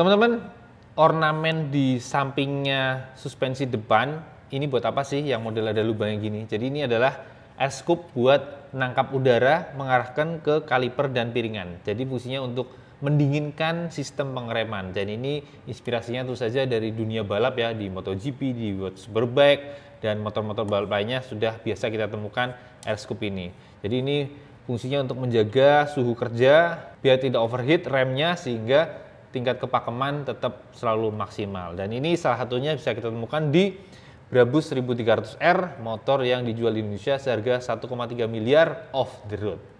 Teman-teman, ornamen di sampingnya suspensi depan ini buat apa sih yang model ada lubangnya gini? Jadi ini adalah air scoop buat menangkap udara mengarahkan ke kaliper dan piringan. Jadi fungsinya untuk mendinginkan sistem pengereman. Dan ini inspirasinya tentu saja dari dunia balap ya di MotoGP, di World Superbike dan motor-motor balap lainnya sudah biasa kita temukan air scoop ini. Jadi ini fungsinya untuk menjaga suhu kerja biar tidak overheat remnya sehingga tingkat kepakeman tetap selalu maksimal. Dan ini salah satunya bisa kita temukan di Brabus 1300R, motor yang dijual di Indonesia seharga 1,3 miliar off the road.